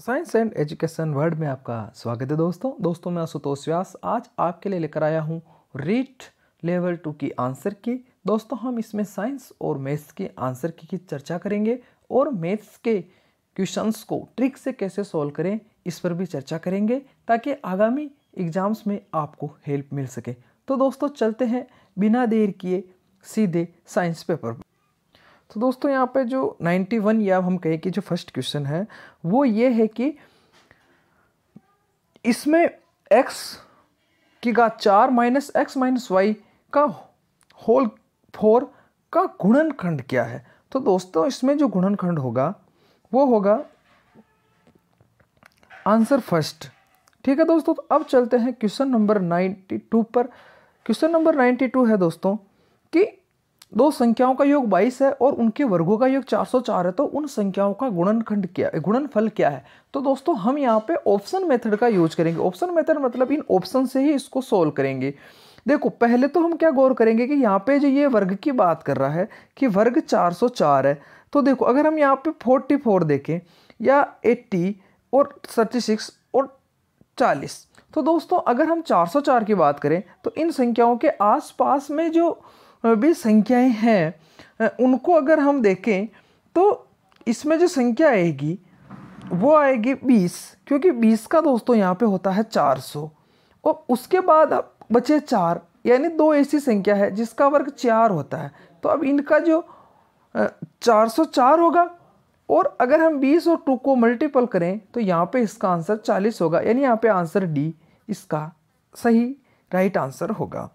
science and education world में आपका स्वागत है दोस्तों दोस्तों मैं आशुतोष व्यास आज आपके लिए लेकर आया हूँ रीट लेवल टू की आंसर की दोस्तों हम इसमें साइंस और मैथ्स के आंसर की, की चर्चा करेंगे और मैथ्स के क्वेश्चंस को ट्रिक से कैसे सॉल्व करें इस पर भी चर्चा करेंगे ताकि आगामी एग्जाम्स में आपको हेल्प मिल सके तो दोस्तों चलते हैं बिना देर किए सीधे साइंस पेपर तो दोस्तों यहाँ पे जो 91 या हम कहें कि जो फर्स्ट क्वेश्चन है वो ये है कि इसमें x की घात चार माइनस एक्स माइनस वाई का होल फोर का गुणनखंड क्या है तो दोस्तों इसमें जो गुणनखंड होगा वो होगा आंसर फर्स्ट ठीक है दोस्तों तो अब चलते हैं क्वेश्चन नंबर नाइन्टी टू पर क्वेश्चन नंबर नाइन्टी टू है दोस्तों कि दो संख्याओं का योग 22 है और उनके वर्गों का योग 404 है तो उन संख्याओं का गुणनखंड क्या गुणनफल क्या है तो दोस्तों हम यहाँ पे ऑप्शन मेथड का यूज करेंगे ऑप्शन मेथड मतलब इन ऑप्शन से ही इसको सोल्व करेंगे देखो पहले तो हम क्या गौर करेंगे कि यहाँ पे जो ये वर्ग की बात कर रहा है कि वर्ग चार है तो देखो अगर हम यहाँ पे फोर्टी देखें या एट्टी और थर्टी और चालीस तो दोस्तों अगर हम चार की बात करें तो इन संख्याओं के आस में जो भी संख्याएं हैं उनको अगर हम देखें तो इसमें जो संख्या आएगी वो आएगी बीस क्योंकि बीस का दोस्तों यहाँ पे होता है चार सौ और उसके बाद अब बचे चार यानी दो ऐसी संख्या है जिसका वर्ग चार होता है तो अब इनका जो चार सौ चार होगा और अगर हम बीस और टू को मल्टीपल करें तो यहाँ पे इसका आंसर चालीस होगा यानी यहाँ पे आंसर डी इसका सही राइट आंसर होगा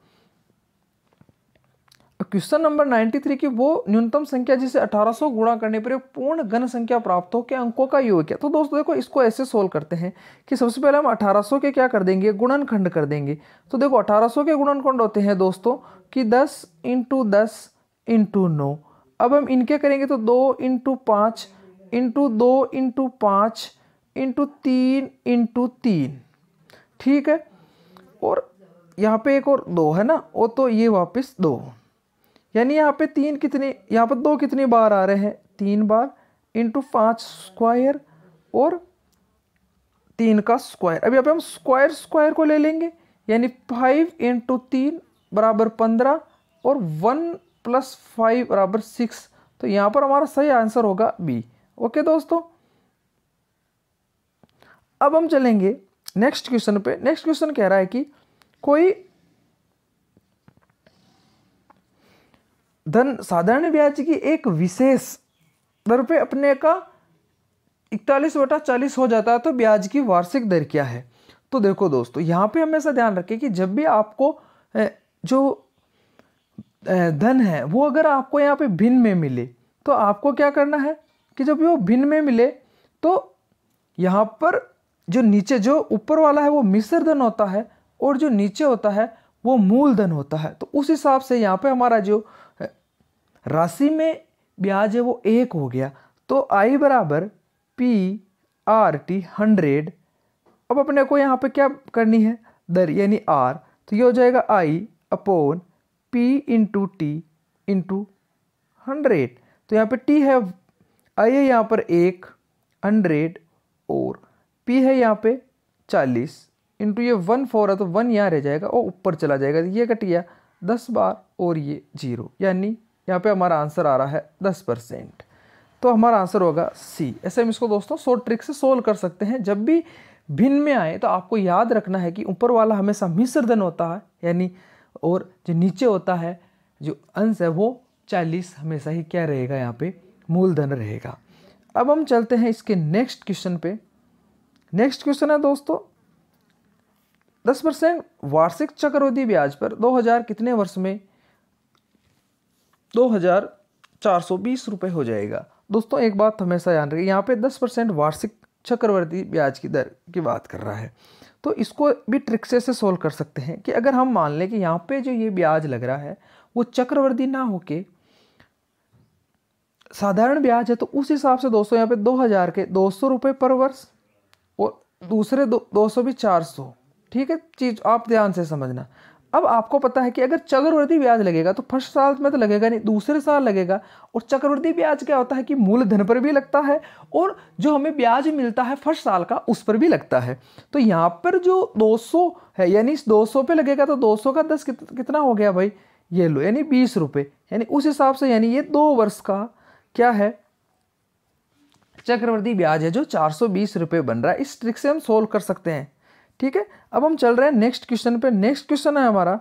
क्वेश्चन नंबर 93 की वो न्यूनतम संख्या जिसे 1800 गुणा करने पर पूर्ण घन संख्या प्राप्त हो के अंकों का योग है तो दोस्तों देखो इसको ऐसे सोल्व करते हैं कि सबसे पहले हम 1800 के क्या कर देंगे गुणनखंड कर देंगे तो देखो 1800 के गुणनखंड होते हैं दोस्तों कि 10 इंटू दस इंटू नौ अब हम इनके करेंगे तो दो इंटू पाँच इंटू दो इंटू पाँच इंटू तीन इंटू तीन ठीक है और यहाँ पे एक और दो है ना वो तो ये वापस दो यानी यहाँ पे तीन कितने यहाँ पर दो कितनी बार आ रहे हैं तीन बार इंटू पाँच स्क्वायर और तीन का स्क्वायर अब यहाँ पे हम स्क्वायर स्क्वायर को ले लेंगे यानी फाइव इंटू तीन बराबर पंद्रह और वन प्लस फाइव बराबर सिक्स तो यहाँ पर हमारा सही आंसर होगा बी ओके दोस्तों अब हम चलेंगे नेक्स्ट क्वेश्चन पे नेक्स्ट क्वेश्चन कह रहा है कि कोई धन साधारण ब्याज की एक विशेष दर पे अपने का इकतालीस बटा चालीस हो जाता है तो ब्याज की वार्षिक दर क्या है तो देखो दोस्तों यहाँ पे हमेशा ध्यान रखें कि जब भी आपको जो धन है वो अगर आपको यहाँ पे भिन्न में मिले तो आपको क्या करना है कि जब वो भिन्न में मिले तो यहाँ पर जो नीचे जो ऊपर वाला है वो मिश्र धन होता है और जो नीचे होता है वो मूल धन होता है तो उस हिसाब से यहाँ पे हमारा जो राशि में ब्याज है वो एक हो गया तो आई बराबर पी आर टी हंड्रेड अब अपने को यहाँ पे क्या करनी है दर यानी आर तो ये हो जाएगा I upon P into T into hundred तो यहाँ पे टी है आई है यहाँ पर एक हंड्रेड और पी है यहाँ पे चालीस इंटू ये वन फोर है तो वन यहाँ रह जाएगा और ऊपर चला जाएगा ये कट गया दस बार और ये जीरो यानी यहाँ पे हमारा आंसर आ रहा है दस परसेंट तो हमारा आंसर होगा सी ऐसे हम इसको दोस्तों सो ट्रिक से सोल्व कर सकते हैं जब भी भिन्न में आए तो आपको याद रखना है कि ऊपर वाला हमेशा मिश्र धन होता है यानी और जो नीचे होता है जो अंश है वो चालीस हमेशा ही क्या रहेगा यहाँ पे मूलधन रहेगा अब हम चलते हैं इसके नेक्स्ट क्वेश्चन पे नेक्स्ट क्वेश्चन है दोस्तों दस परसेंट वार्षिक चक्रवृद्धि ब्याज पर दो हजार कितने वर्ष में दो हज़ार चार सौ बीस हो जाएगा दोस्तों एक बात हमेशा याद रखें यहाँ पे दस परसेंट वार्षिक चक्रवर्ती ब्याज की दर की बात कर रहा है तो इसको भी ट्रिक से सोल्व कर सकते हैं कि अगर हम मान लें कि यहाँ पे जो ये ब्याज लग रहा है वो चक्रवर्ती ना होके साधारण ब्याज है तो उस हिसाब से दोस्तों यहाँ पे दो हज़ार के दो सौ रुपये पर वर्ष और दूसरे दो दो सौ भी चार सौ ठीक है चीज़ आप ध्यान से समझना अब आपको पता है कि अगर चक्रवृद्धि ब्याज लगेगा तो फर्स्ट साल में तो लगेगा नहीं दूसरे साल लगेगा और चक्रवृद्धि ब्याज क्या होता है कि मूलधन पर भी लगता है और जो हमें ब्याज मिलता है फर्स्ट साल का उस पर भी लगता है तो यहाँ पर जो 200 है यानी इस 200 पे लगेगा तो 200 का 10 कितना हो गया भाई ये लो यानी बीस यानी उस हिसाब से यानी ये दो वर्ष का क्या है चक्रवर्ती ब्याज है जो चार सौ बन रहा है इस ट्रिक से हम सोल्व कर सकते हैं ठीक है अब हम चल रहे हैं नेक्स्ट क्वेश्चन पे नेक्स्ट क्वेश्चन है हमारा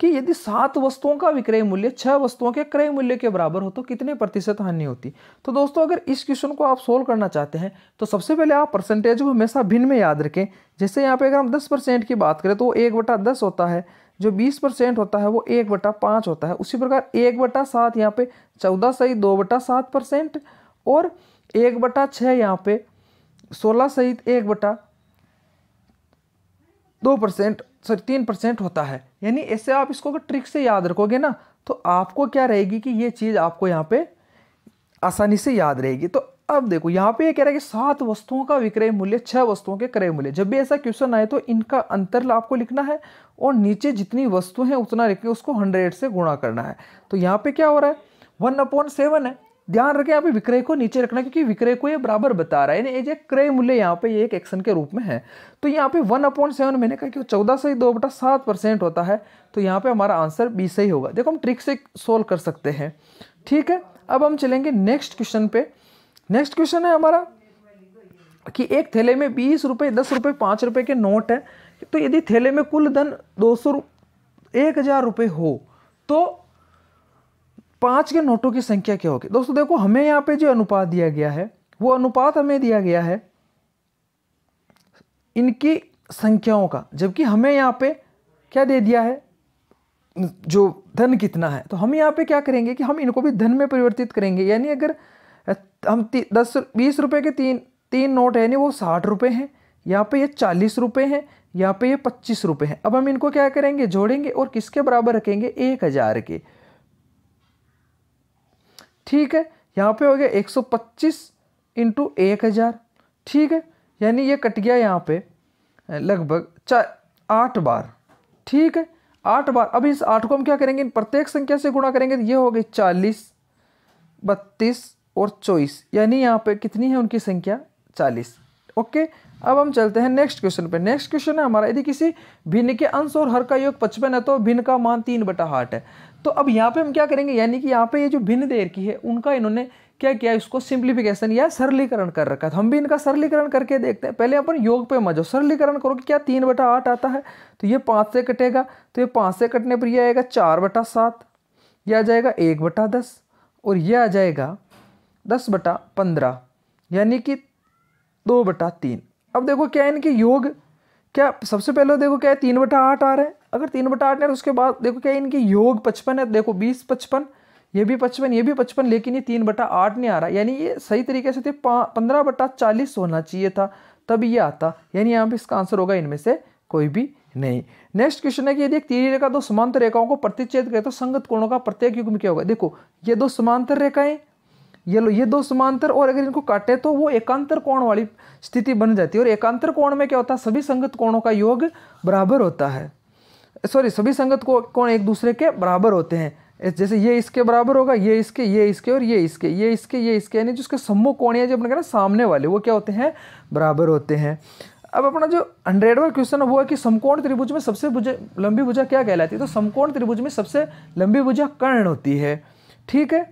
कि यदि सात वस्तुओं का विक्रय मूल्य छह वस्तुओं के क्रय मूल्य के बराबर हो तो कितने प्रतिशत हानि होती तो दोस्तों अगर इस क्वेश्चन को आप सोल्व करना चाहते हैं तो सबसे पहले आप परसेंटेज को हमेशा भिन्न में याद रखें जैसे यहाँ पे अगर हम दस परसेंट की बात करें तो वो एक बटा दस होता है जो बीस परसेंट होता है वो एक बटा पाँच होता है उसी प्रकार एक बटा सात यहाँ पे चौदह सही दो बटा सात परसेंट और एक बटा छः यहाँ पे सोलह सहित एक बटा दो परसेंट सॉरी तीन परसेंट होता है यानी ऐसे आप इसको अगर ट्रिक से याद रखोगे ना तो आपको क्या रहेगी कि ये चीज़ आपको यहाँ पे आसानी से याद रहेगी तो अब देखो यहाँ पे ये कह रहा है कि सात वस्तुओं का विक्रय मूल्य छः वस्तुओं के क्रय मूल्य जब भी ऐसा क्वेश्चन आए तो इनका अंतर आपको लिखना है और नीचे जितनी वस्तु हैं उतना लिख के उसको हंड्रेड से गुणा करना है तो यहाँ पे क्या हो रहा है वन अपॉन सेवन है ध्यान रखें यहाँ पे विक्रय को नीचे रखना क्योंकि विक्रय को ये बराबर बता रहा है एज क्रय मूल्य यहाँ पे ये एक एक्शन के रूप में है तो यहाँ पे वन अपॉइंट सेवन मैंने कहा कि चौदह से दो बटा सात परसेंट होता है तो यहाँ पे हमारा आंसर बी सही होगा देखो हम ट्रिक से सोल्व कर सकते हैं ठीक है अब हम चलेंगे नेक्स्ट क्वेश्चन पे नेक्स्ट क्वेश्चन है हमारा कि एक थैले में बीस रुपये दस रुपये पाँच रुपये के नोट है तो यदि थैले में कुल धन दो सौ एक हज़ार रुपये हो तो पाँच के नोटों की संख्या क्या होगी दोस्तों देखो हमें यहाँ पे जो अनुपात दिया गया है वो अनुपात हमें दिया गया है इनकी संख्याओं का जबकि हमें यहाँ पे क्या दे दिया है जो धन कितना है तो हम यहाँ पे क्या करेंगे कि हम इनको भी धन में परिवर्तित करेंगे यानी अगर हम दस बीस रुपये के तीन तीन नोट है यानी वो साठ रुपये हैं यहाँ पे ये चालीस रुपये हैं यहाँ पे ये पच्चीस रुपये हैं अब हम इनको क्या करेंगे जोड़ेंगे और किसके बराबर रखेंगे एक हज़ार के ठीक है यहाँ पे हो गया 125 सौ पच्चीस इंटू एक हज़ार ठीक है यानी ये कट गया यहाँ पे लगभग चा आठ बार ठीक है आठ बार अब इस आठ को हम क्या करेंगे इन प्रत्येक संख्या से गुणा करेंगे तो ये हो गई चालीस बत्तीस और चौबीस यानी यहाँ पे कितनी है उनकी संख्या चालीस ओके अब हम चलते हैं नेक्स्ट क्वेश्चन पे नेक्स्ट क्वेश्चन है हमारा यदि किसी भिन्न के अंश और हर का योग पचपन है तो भिन्न का मान तीन बटा हाट है तो अब यहाँ पे हम क्या करेंगे यानी कि यहाँ पे ये जो भिन्न देर की है उनका इन्होंने क्या किया इसको सिंप्लीफिकेशन या सरलीकरण कर रखा है तो हम भी इनका सरलीकरण करके देखते हैं पहले अपन योग पे मजो सरलीकरण करो कि क्या तीन बटा आठ आता है तो ये पाँच से कटेगा तो ये पाँच से कटने पर यह आएगा चार बटा सात यह आ जाएगा एक बटा दस और यह आ जाएगा दस बटा पंद्रह यानी कि दो बटा तीन अब देखो क्या इनके योग क्या सबसे पहले तो देखो क्या है तीन बटा आठ आ रहा है अगर तीन बटा आठ नहीं तो उसके बाद देखो क्या इनके योग पचपन है देखो बीस पचपन ये भी पचपन ये भी पचपन लेकिन ये तीन बटा आठ नहीं आ रहा यानी ये सही तरीके से थे पंद्रह बटा चालीस होना चाहिए था तब ये आता यानी यहाँ पे इसका आंसर होगा इनमें से कोई भी नहीं नेक्स्ट क्वेश्चन है कि यदि एक तीरी रेखा दो समांतर रेखाओं को प्रतिच्छेद करे तो संगत कोणों का प्रत्येक युग्म क्या होगा देखो ये दो समांतर रेखाएं ये लो ये दो समांतर और अगर इनको काटे तो वो एकांतर कोण वाली स्थिति बन जाती है और एकांतर कोण में क्या होता है सभी संगत कोणों का योग बराबर होता है सॉरी सभी संगत को कोण एक दूसरे के बराबर होते हैं जैसे ये इसके बराबर होगा ये इसके ये इसके और ये इसके ये इसके ये इसके यानी जिसके सम्मो कोणीय जो अपने कहना सामने वाले वो क्या होते हैं बराबर होते हैं अब अपना जो हंड्रेडवा क्वेश्चन है वो है कि समकोण त्रिभुज में सबसे लंबी भुजा क्या कहलाती है तो समकोण त्रिभुज में सबसे लंबी भुजा कर्ण होती है ठीक है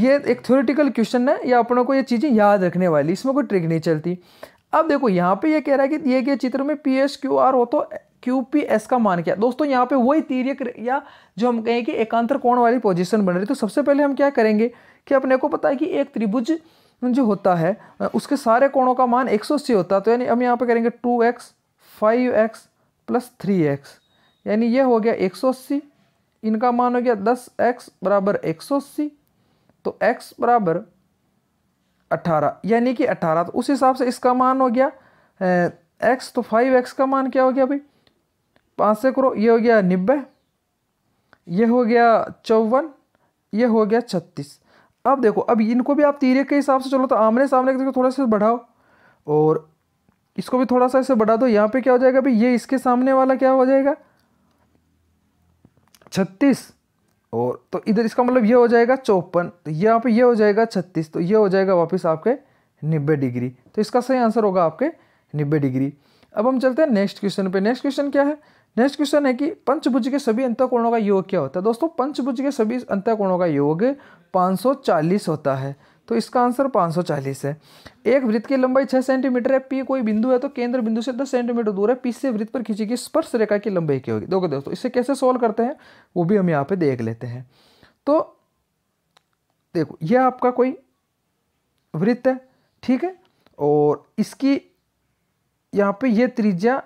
ये एक थ्योरेटिकल क्वेश्चन है या अपनों को ये चीज़ें याद रखने वाली इसमें कोई ट्रिक नहीं चलती अब देखो यहाँ पे ये कह रहा है कि दिए गए चित्र में पी एस क्यू आर हो तो क्यू पी एस का मान क्या दोस्तों यहाँ पे वही तीर्यक या जो हम कहें कि एकांतर कोण वाली पोजिशन बन रही तो सबसे पहले हम क्या करेंगे कि अपने को पता है कि एक त्रिभुज जो होता है उसके सारे कोणों का मान एक होता है तो यानी हम यहाँ पर करेंगे two x five x plus three x यानी यह हो गया एक सौ अस्सी इनका मान हो गया दस एक्स बराबर एक सौ अस्सी तो x बराबर अट्ठारह यानी कि अट्ठारह तो उस हिसाब से इसका मान हो गया x तो फाइव एक्स का मान क्या हो गया भाई पाँच से करो ये हो गया नब्बे ये हो गया चौवन ये हो गया छत्तीस अब देखो अब इनको भी आप तीरे के हिसाब से चलो तो आमने सामने देखो थोड़ा सा बढ़ाओ और इसको भी थोड़ा सा ऐसे बढ़ा दो यहाँ पे क्या हो जाएगा भाई ये इसके सामने वाला क्या हो जाएगा छत्तीस और तो इधर इसका मतलब ये हो जाएगा चौपन तो यहाँ पे ये हो जाएगा छत्तीस तो ये हो जाएगा वापस आपके नब्बे डिग्री तो इसका सही आंसर होगा आपके नब्बे डिग्री अब हम चलते हैं नेक्स्ट क्वेश्चन पे नेक्स्ट क्वेश्चन क्या है नेक्स्ट क्वेश्चन है कि पंचभुज के सभी अंतकोणों का योग क्या होता है दोस्तों पंचभुज के सभी अंतकोणों का योग पाँच होता है तो इसका आंसर 540 है एक वृत्त की लंबाई 6 सेंटीमीटर है पी कोई बिंदु है तो केंद्र बिंदु से 10 सेंटीमीटर दूर है पी से वृत्त पर खींची गई स्पर्श रेखा की लंबाई क्या होगी देखो दोस्तों इसे कैसे सॉल्व करते हैं वो भी हम यहाँ पे देख लेते हैं तो देखो यह आपका कोई वृत्त है ठीक है और इसकी यहाँ पे ये त्रिज्या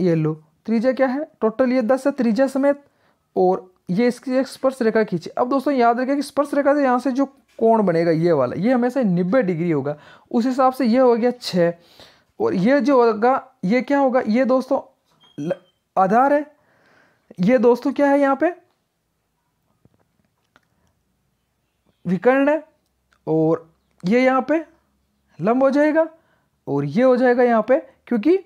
ये लो त्रिज्या क्या है टोटल ये दस है त्रिज्या समेत और ये इसकी एक स्पर्श रेखा खींचे अब दोस्तों याद रखें कि स्पर्श रेखा से यहाँ से जो कोण बनेगा ये वाला ये हमेशा नब्बे डिग्री होगा उस हिसाब से ये हो गया छः और ये जो होगा ये क्या होगा ये दोस्तों आधार है ये दोस्तों क्या है यहाँ पे विकर्ण है और ये यहाँ पे लंब हो जाएगा और ये हो जाएगा यहाँ पे क्योंकि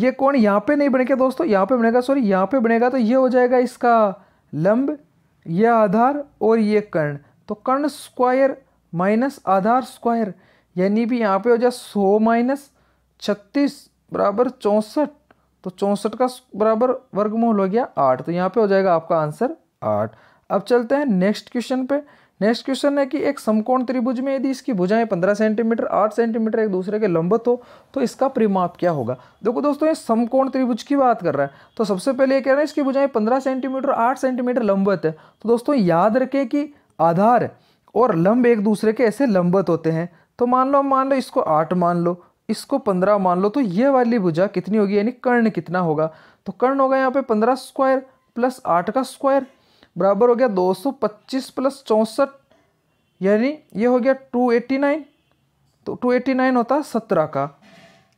ये कोण यहाँ पे नहीं बनेगा दोस्तों यहाँ पे बनेगा सॉरी यहाँ पे बनेगा तो ये हो जाएगा इसका लंब यह आधार और ये कर्ण तो कर्ण स्क्वायर माइनस आधार स्क्वायर यानी भी यहाँ पे हो जाए सौ माइनस छत्तीस बराबर चौंसठ तो चौंसठ का बराबर वर्गमूल हो गया आठ तो यहाँ पे हो जाएगा आपका आंसर आठ अब चलते हैं नेक्स्ट क्वेश्चन पे नेक्स्ट क्वेश्चन है कि एक समकोण त्रिभुज में यदि इसकी भुजाएं 15 सेंटीमीटर 8 सेंटीमीटर एक दूसरे के लंबत हो तो इसका परिमाप क्या होगा देखो दोस्तों ये समकोण त्रिभुज की बात कर रहा है तो सबसे पहले ये कह रहा है इसकी भुजाएं 15 सेंटीमीटर 8 सेंटीमीटर लंबत है तो दोस्तों याद रखें कि आधार और लंब एक दूसरे के ऐसे लंबत होते हैं तो मान लो मान लो इसको आठ मान लो इसको पंद्रह मान लो तो ये वाली भुजा कितनी होगी यानी कर्ण कितना होगा तो कर्ण होगा यहाँ पे पंद्रह स्क्वायर प्लस आठ का स्क्वायर बराबर हो गया 225 प्लस चौंसठ यानी ये हो गया 289 तो 289 होता है सत्रह का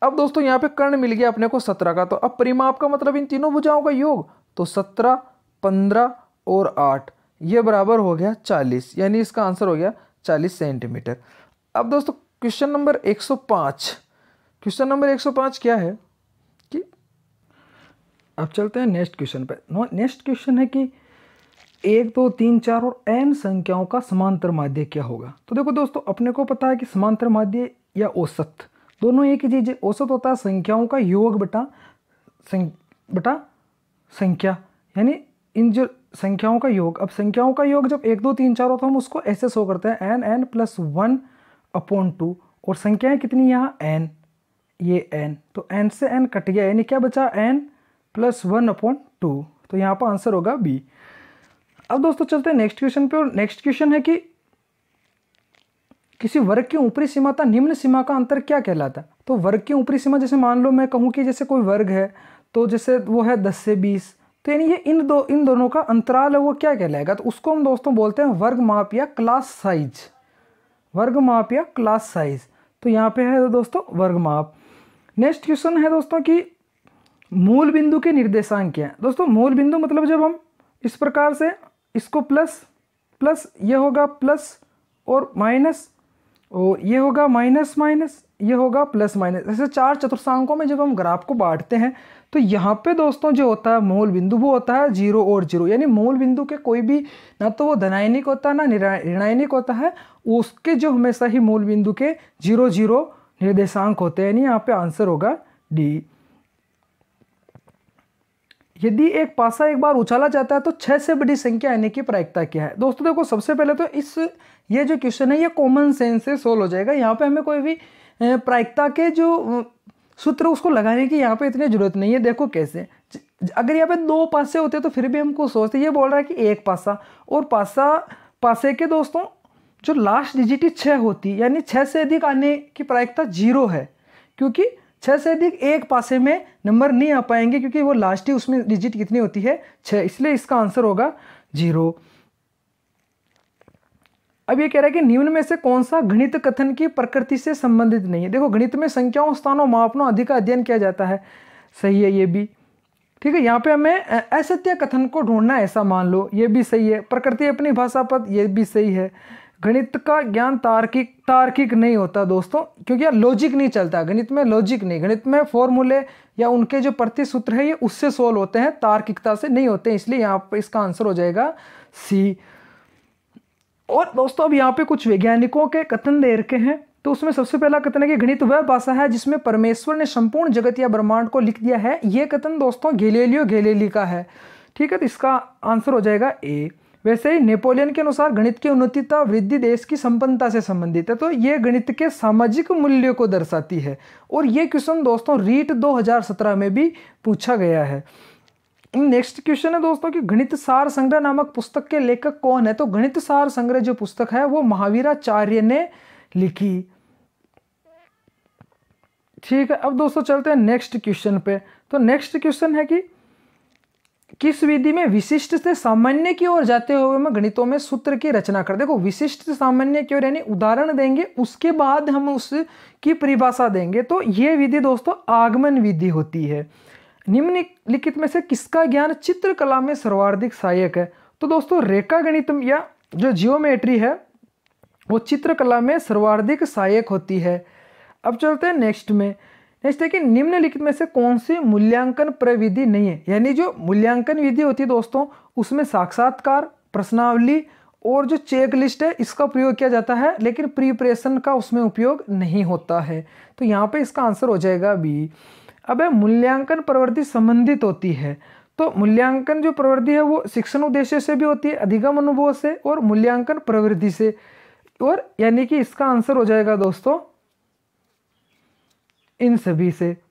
अब दोस्तों यहाँ पे कर्ण मिल गया अपने को सत्रह का तो अब परिमाप का मतलब इन तीनों भुजाओं का योग तो सत्रह पंद्रह और आठ ये बराबर हो गया चालीस यानी इसका आंसर हो गया चालीस सेंटीमीटर अब दोस्तों क्वेश्चन नंबर एक सौ पाँच क्वेश्चन नंबर एक सौ पाँच क्या है कि अब चलते हैं नेक्स्ट क्वेश्चन पर नेक्स्ट क्वेश्चन है कि एक दो तीन चार और एन संख्याओं का समांतर माध्य क्या होगा तो देखो दोस्तों अपने को पता है कि समांतर माध्य या औसत दोनों एक ही चीज़ है औसत होता है संख्याओं का योग बटा सं बटा संख्या यानी इन जो संख्याओं का योग अब संख्याओं का योग जब एक दो तीन चार होता है हम उसको ऐसे सो करते हैं n n plus one upon two और संख्याएं कितनी यहाँ एन ये एन तो एन से एन कट गया यानी क्या बचा n plus one upon two तो यहाँ पर आंसर होगा बी अब दोस्तों चलते हैं नेक्स्ट क्वेश्चन पे और नेक्स्ट क्वेश्चन है कि किसी वर्ग की ऊपरी सीमा था निम्न सीमा का अंतर क्या कहलाता है तो वर्ग की ऊपरी सीमा जैसे मान लो मैं कहूँ कि जैसे कोई वर्ग है तो जैसे वो है दस से बीस तो यानी ये इन दो इन दोनों का अंतराल है वो क्या कहलाएगा तो उसको हम दोस्तों बोलते हैं वर्ग माप या क्लास साइज वर्ग माप या क्लास साइज तो यहाँ पे है दोस्तों वर्ग माप नेक्स्ट क्वेश्चन है दोस्तों कि मूल बिंदु के निर्देशांक क्या है दोस्तों मूल बिंदु मतलब जब हम इस प्रकार से इसको प्लस प्लस ये होगा प्लस और माइनस और ये होगा माइनस माइनस ये होगा प्लस माइनस ऐसे चार चतुर्थांकों में जब हम ग्राफ को बांटते हैं तो यहाँ पे दोस्तों जो होता है मूल बिंदु वो होता है जीरो और जीरो यानी मूल बिंदु के कोई भी ना तो वो धनायनिक होता है ना निर्णायनिक होता है उसके जो हमेशा ही मूल बिंदु के जीरो जीरो निर्देशांक होते हैं यानी यहाँ पे आंसर होगा डी यदि एक पासा एक बार उछाला जाता है तो छः से बड़ी संख्या आने की प्रायिकता क्या है दोस्तों देखो सबसे पहले तो इस ये जो क्वेश्चन है ये कॉमन सेंस से सोल्व हो जाएगा यहाँ पे हमें कोई भी प्रायिकता के जो सूत्र उसको लगाने की यहाँ पे इतनी ज़रूरत नहीं है देखो कैसे अगर यहाँ पे दो पासे होते तो फिर भी हमको सोचते ये बोल रहा है कि एक पासा और पासा पासे के दोस्तों जो लास्ट डिजिट छः होती यानी छः से अधिक आने की प्रायिकता जीरो है क्योंकि छः से अधिक एक पासे में नंबर नहीं आ पाएंगे क्योंकि वो लास्ट ही उसमें डिजिट कितनी होती है छः इसलिए इसका आंसर होगा जीरो अब ये कह रहा है कि निम्न में से कौन सा गणित कथन की प्रकृति से संबंधित नहीं है देखो गणित में संख्याओं स्थानों मापनों आदि का अध्ययन किया जाता है सही है ये भी ठीक है यहाँ पे हमें असत्य कथन को ढूंढना ऐसा मान लो ये भी सही है प्रकृति अपनी भाषा पद ये भी सही है गणित का ज्ञान तार्किक तार्किक नहीं होता दोस्तों क्योंकि यार लॉजिक नहीं चलता गणित में लॉजिक नहीं गणित में फॉर्मूले या उनके जो प्रतिसूत्र है ये उससे सोल्व होते हैं तार्किकता से नहीं होते इसलिए यहाँ पर इसका आंसर हो जाएगा सी और दोस्तों अब यहाँ पे कुछ वैज्ञानिकों के कथन दे रखे हैं तो उसमें सबसे पहला कथन है कि गणित वह भाषा है जिसमें परमेश्वर ने संपूर्ण जगत या ब्रह्मांड को लिख दिया है ये कथन दोस्तों गेलेलियो गेलेली का है ठीक है तो इसका आंसर हो जाएगा ए वैसे ही नेपोलियन के अनुसार गणित की उन्नति तथा वृद्धि देश की संपन्नता से संबंधित है तो ये गणित के सामाजिक मूल्यों को दर्शाती है और ये क्वेश्चन दोस्तों रीट 2017 में भी पूछा गया है नेक्स्ट क्वेश्चन है दोस्तों कि गणित सार संग्रह नामक पुस्तक के लेखक कौन है तो गणित सार संग्रह जो पुस्तक है वो महावीराचार्य ने लिखी ठीक है अब दोस्तों चलते हैं नेक्स्ट क्वेश्चन पे तो नेक्स्ट क्वेश्चन है कि किस विधि में विशिष्ट से सामान्य की ओर जाते हुए हम गणितों में सूत्र की रचना कर देखो विशिष्ट से सामान्य की ओर यानी उदाहरण देंगे उसके बाद हम उसकी परिभाषा देंगे तो ये विधि दोस्तों आगमन विधि होती है निम्नलिखित में से किसका ज्ञान चित्रकला में सर्वाधिक सहायक है तो दोस्तों रेखा गणित या जो जियोमेट्री है वो चित्रकला में सर्वाधिक सहायक होती है अब चलते हैं नेक्स्ट में नेक्स्ट देखिए निम्नलिखित में से कौन सी मूल्यांकन प्रविधि नहीं है यानी जो मूल्यांकन विधि होती है दोस्तों उसमें साक्षात्कार प्रश्नावली और जो चेक लिस्ट है इसका प्रयोग किया जाता है लेकिन प्रिपरेशन का उसमें उपयोग नहीं होता है तो यहाँ पे इसका आंसर हो जाएगा बी अब मूल्यांकन प्रवृत्ति संबंधित होती है तो मूल्यांकन जो प्रवृत्ति है वो शिक्षण उद्देश्य से भी होती है अधिगम अनुभव से और मूल्यांकन प्रवृत्ति से और यानी कि इसका आंसर हो जाएगा दोस्तों इन सभी से